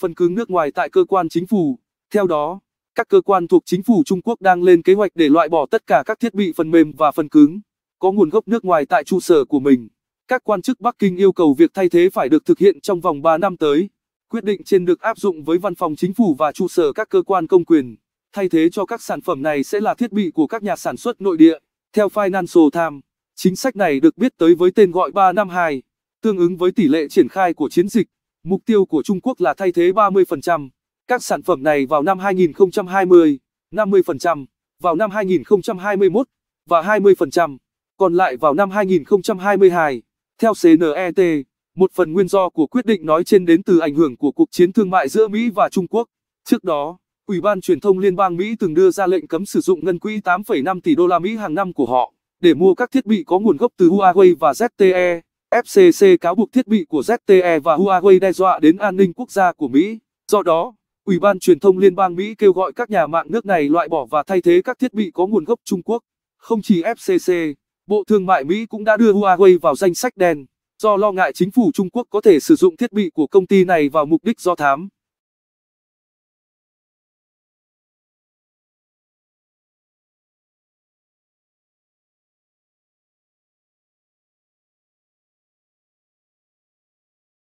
phân cứng nước ngoài tại cơ quan chính phủ. Theo đó, các cơ quan thuộc chính phủ Trung Quốc đang lên kế hoạch để loại bỏ tất cả các thiết bị phần mềm và phần cứng có nguồn gốc nước ngoài tại trụ sở của mình. Các quan chức Bắc Kinh yêu cầu việc thay thế phải được thực hiện trong vòng 3 năm tới. Quyết định trên được áp dụng với văn phòng chính phủ và trụ sở các cơ quan công quyền. Thay thế cho các sản phẩm này sẽ là thiết bị của các nhà sản xuất nội địa. Theo Financial Times, chính sách này được biết tới với tên gọi 352, tương ứng với tỷ lệ triển khai của chiến dịch Mục tiêu của Trung Quốc là thay thế 30% các sản phẩm này vào năm 2020, 50% vào năm 2021 và 20% còn lại vào năm 2022. Theo CNET, một phần nguyên do của quyết định nói trên đến từ ảnh hưởng của cuộc chiến thương mại giữa Mỹ và Trung Quốc. Trước đó, Ủy ban truyền thông Liên bang Mỹ từng đưa ra lệnh cấm sử dụng ngân quỹ 8,5 tỷ đô la Mỹ hàng năm của họ để mua các thiết bị có nguồn gốc từ Huawei và ZTE. FCC cáo buộc thiết bị của ZTE và Huawei đe dọa đến an ninh quốc gia của Mỹ. Do đó, Ủy ban Truyền thông Liên bang Mỹ kêu gọi các nhà mạng nước này loại bỏ và thay thế các thiết bị có nguồn gốc Trung Quốc. Không chỉ FCC, Bộ Thương mại Mỹ cũng đã đưa Huawei vào danh sách đen do lo ngại chính phủ Trung Quốc có thể sử dụng thiết bị của công ty này vào mục đích do thám.